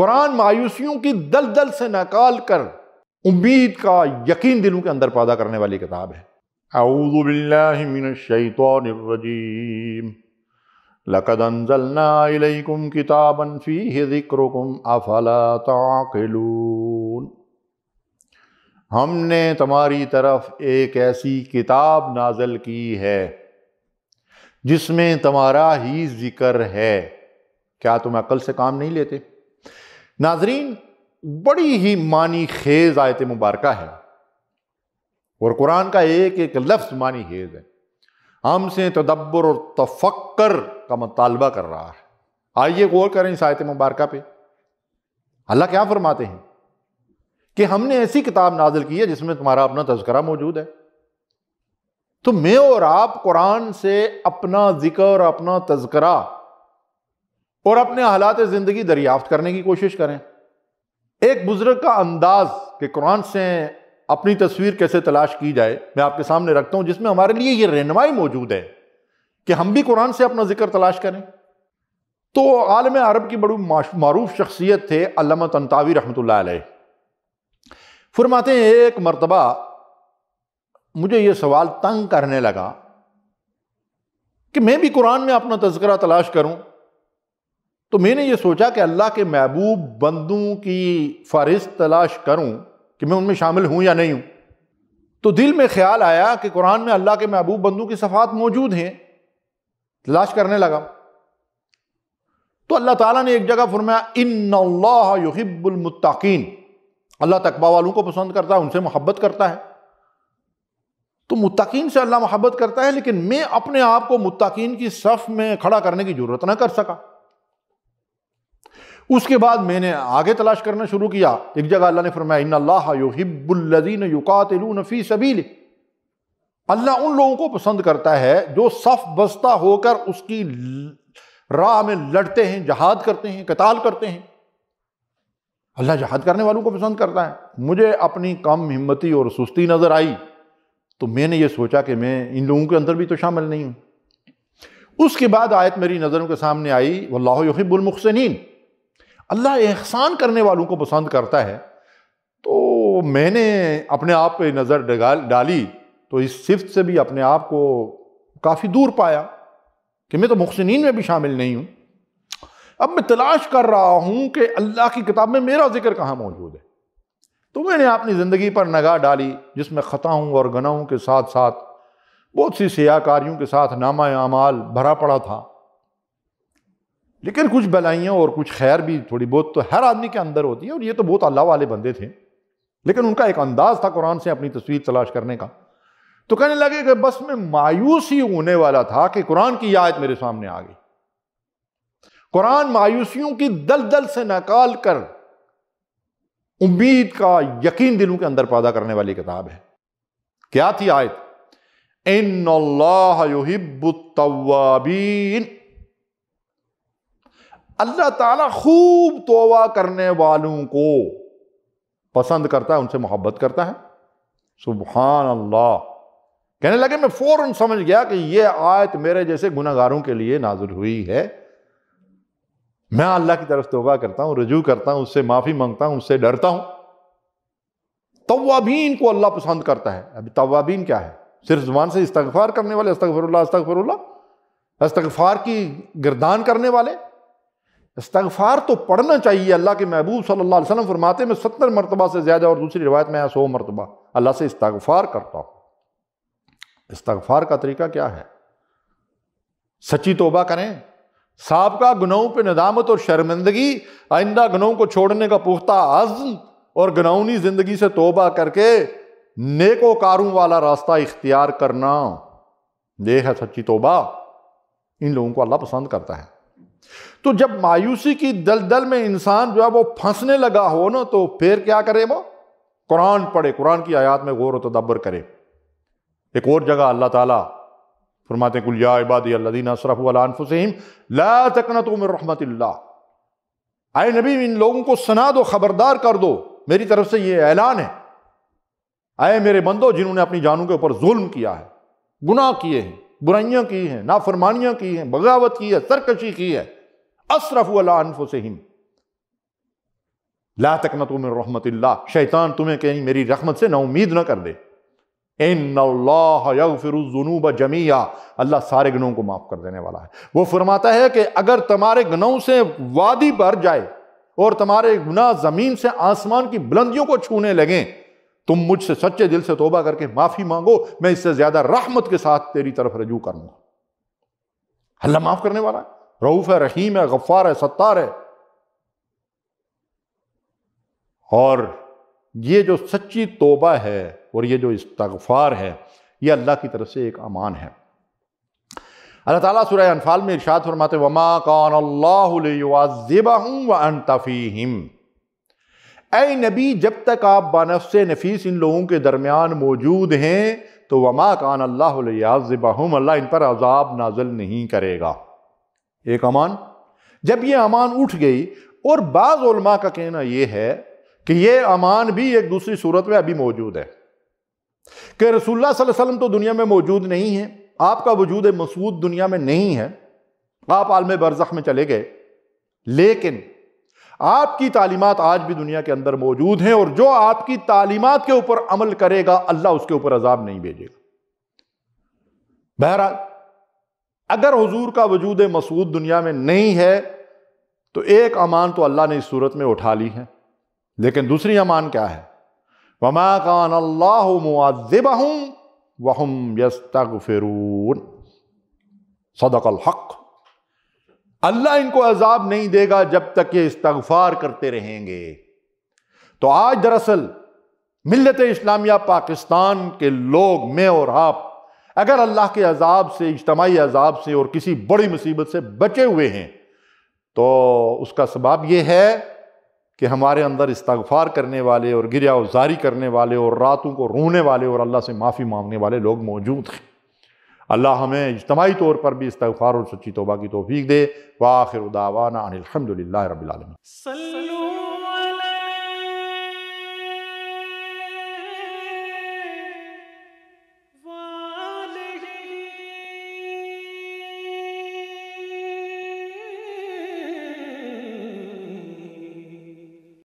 कुरान मायूसियों की दलदल से नकाल कर उम्मीद का यकीन दिलों के अंदर पैदा करने वाली किताब है हमने तुम्हारी तरफ एक ऐसी किताब नाजल की है जिसमें तुम्हारा ही जिक्र है क्या तुम अकल से काम नहीं लेते नाजरीन बड़ी ही मानी खेज आयत मुबारक है और कुरान का एक एक लफ्ज़ मानी खेज है हमसे तदब्बर और तफक्कर का मुतालबा कर रहा है आइए गौर करें इस आयत मुबारक पे अल्लाह क्या फरमाते हैं कि हमने ऐसी किताब नाजिल की है जिसमें तुम्हारा अपना तस्करा मौजूद है तो मैं और आप कुरान से अपना जिक्र अपना तस्करा और अपने हालात ज़िंदगी दरियाफ्त करने की कोशिश करें एक बुज़ुर्ग का अंदाज़ कि कुरान से अपनी तस्वीर कैसे तलाश की जाए मैं आपके सामने रखता हूं जिसमें हमारे लिए यह रहनमाई मौजूद है कि हम भी कुरान से अपना ज़िक्र तलाश करें तो आलम अरब की बड़ी मरूफ शख्सियत थे अलामा रहमत फरमाते हैं एक मरतबा मुझे यह सवाल तंग करने लगा कि मैं भी कुरान में अपना तस्करा तलाश करूं तो मैंने ये सोचा कि अल्लाह के महबूब बंदों की फहरिस्त तलाश करूं कि मैं उनमें शामिल हूं या नहीं हूं तो दिल में ख्याल आया कि कुरान में अल्लाह के महबूब बंदों की सफ़ात मौजूद हैं तलाश करने लगा तो अल्लाह ताला ने एक जगह फरमाया इन युहिब्बुलमताकीन अल्लाह तकबा वालों को पसंद करता है उनसे मोहब्बत करता है तो मुताकीन से अल्लाह मोहब्बत करता है लेकिन मैं अपने आप को मुताकीन की सफ़ में खड़ा करने की ज़रूरत ना कर सका उसके बाद मैंने आगे तलाश करना शुरू किया एक जगह अल्लाह ने फरमाया इन सबील अल्लाह उन लोगों को पसंद करता है जो सफ बस्ता होकर उसकी राह में लड़ते हैं जहाद करते हैं कताल करते हैं अल्लाह जहाद करने वालों को पसंद करता है मुझे अपनी कम हिम्मती और सुस्ती नज़र आई तो मैंने ये सोचा कि मैं इन लोगों के अंदर भी तो शामिल नहीं हूँ उसके बाद आयत मेरी नज़रों के सामने आई वल्लाहबुलमुखसनिन अल्लाह एहसान करने वालों को पसंद करता है तो मैंने अपने आप पे नज़र डाली तो इस सिफ्त से भी अपने आप को काफ़ी दूर पाया कि मैं तो मुखसिन में भी शामिल नहीं हूँ अब मैं तलाश कर रहा हूँ कि अल्लाह की किताब में मेरा ज़िक्र कहाँ मौजूद है तो मैंने अपनी ज़िंदगी पर नगाह डाली जिसमें ख़ताओं और गनाहों के साथ साथ बहुत सी सियाकारियों के साथ नामा अमाल भरा पड़ा था लेकिन कुछ भलाइयाँ और कुछ खैर भी थोड़ी बहुत तो हर आदमी के अंदर होती है और ये तो बहुत अल्लाह वाले बंदे थे लेकिन उनका एक अंदाज था कुरान से अपनी तस्वीर तलाश करने का तो कहने लगे कि बस मैं मायूस ही होने वाला था कि कुरान की आयत मेरे सामने आ गई कुरान मायूसियों की दलदल से नकाल कर उम्मीद का यकीन दिलों के अंदर पैदा करने वाली किताब है क्या थी आयत इन अल्लाह ताला खूब तोबा करने वालों को पसंद करता है उनसे मोहब्बत करता है सुबहान अल्लाह कहने लगे मैं फौरन समझ गया कि यह आयत मेरे जैसे गुनागारों के लिए नाजुल हुई है मैं अल्लाह की तरफ तोबा करता हूँ रजू करता हूं उससे माफ़ी मांगता हूँ उससे डरता हूँ तवाबीन को अल्लाह पसंद करता है अभी तवाबीन क्या है सिर्फ जुबान से इस्तफार करने वाले अस्तफरल्ला अस्तफरल्ला अस्तफार की गिरदान करने वाले इस्तगफ़ार तो पढ़ना चाहिए अल्लाह के महबूब सल्लल्लाहु अलैहि वसल्लम फरमाते मैं सत्तर मरतबा से ज़्यादा और दूसरी रिवायत में यहाँ सौ मरतबा अल्लाह से इस्तगफ़ार करता हूँ इस्तगफ़ार का तरीका क्या है सच्ची तोबा करें सबका गुनाहों पर नदामत और शर्मिंदगी आइंदा गुनाहों को छोड़ने का पुख्ता आज़म और गनौनी ज़िंदगी से तोबा करके नेकोकारों वाला रास्ता इख्तियार करना यह है सच्ची तोबा इन लोगों को अल्लाह पसंद करता है तो जब मायूसी की दलदल में इंसान जो है वो फंसने लगा हो ना तो फिर क्या करे वो कुरान पढ़े कुरान की आयात में गौर तदब्बर करे एक और जगह अल्लाह ताला फरमाते कुलियाबादी अल्लादीन अशरफ ला तकना तुम रहमत आए नबी इन लोगों को सना दो खबरदार कर दो मेरी तरफ से ये ऐलान है आए मेरे बंदो जिन्होंने अपनी जानों के ऊपर जुल्म किया है गुनाह किए हैं बुराइयाँ की हैं नाफरमानियाँ की हैं बगावत की है सरकशी की है असरफ अलाफुसम ला तक न तुम रहमत शैतान तुम्हें कहीं मेरी रहमत से ना उम्मीद ना कर दे जमिया अल्लाह सारे गनों को माफ़ कर देने वाला है वो फरमाता है कि अगर तुम्हारे गनों से वादी भर जाए और तुम्हारे गुना ज़मीन से आसमान की बुलंदियों को छूने लगें तुम मुझसे सच्चे दिल से तोबा करके माफ़ी मांगो मैं इससे ज़्यादा रहमत के साथ तेरी तरफ रजू करूंगा अल्लाह माफ़ करने वाला है रऊफ़ है रहीम है गफ्फार है सत्तार है और ये जो सच्ची तोबा है और ये जो इस्तगफार है ये अल्लाह की तरफ से एक अमान है अल्लाह ताला सूरह अनफाल में इरशाद फरमाते वमा कान अल्लाहम व ए नबी जब तक आप बनफ़ नफीस इन लोगों के दरमियान मौजूद हैं तो वमा कान अल्लाहम अल्लाह इन पर अजाब नाजल नहीं करेगा एक अमान जब ये अमान उठ गई और बाज़ उलमा का कहना यह है कि ये अमान भी एक दूसरी सूरत में अभी मौजूद है कि रसुल्ला वसल्लम तो दुनिया में मौजूद नहीं है आपका वजूद मसूद दुनिया में नहीं है आप आलम बरज़ख में चले गए लेकिन आपकी तालीमत आज भी दुनिया के अंदर मौजूद हैं और जो आपकी तालीमत के ऊपर अमल करेगा अल्लाह उसके ऊपर अजाब नहीं भेजेगा बहरहाल अगर हुजूर का वजूद मसूद दुनिया में नहीं है तो एक अमान तो अल्लाह ने इस सूरत में उठा ली है लेकिन दूसरी अमान क्या है वमा कान अल्लाह मुआब वहम सदकल हक़ अल्लाह इनको अजाब नहीं देगा जब तक ये इस्तगफार करते रहेंगे तो आज दरअसल मिलत इस्लामिया पाकिस्तान के लोग मैं और आप अगर अल्लाह के अजाब से इज्तमाही अजाब से और किसी बड़ी मुसीबत से बचे हुए हैं तो उसका सबाब यह है कि हमारे अंदर इस्तगफार करने वाले और गिरिया उजारी करने वाले और रातों को रोने वाले और अल्लाह से माफ़ी मांगने वाले लोग मौजूद हैं अल्लाह हमें इज्तमाही तौर पर भी इस्तगफार और सच्ची तोबा की तोफीक दे वाखिर उदावाना अनिलहमदिल्ला रबालमी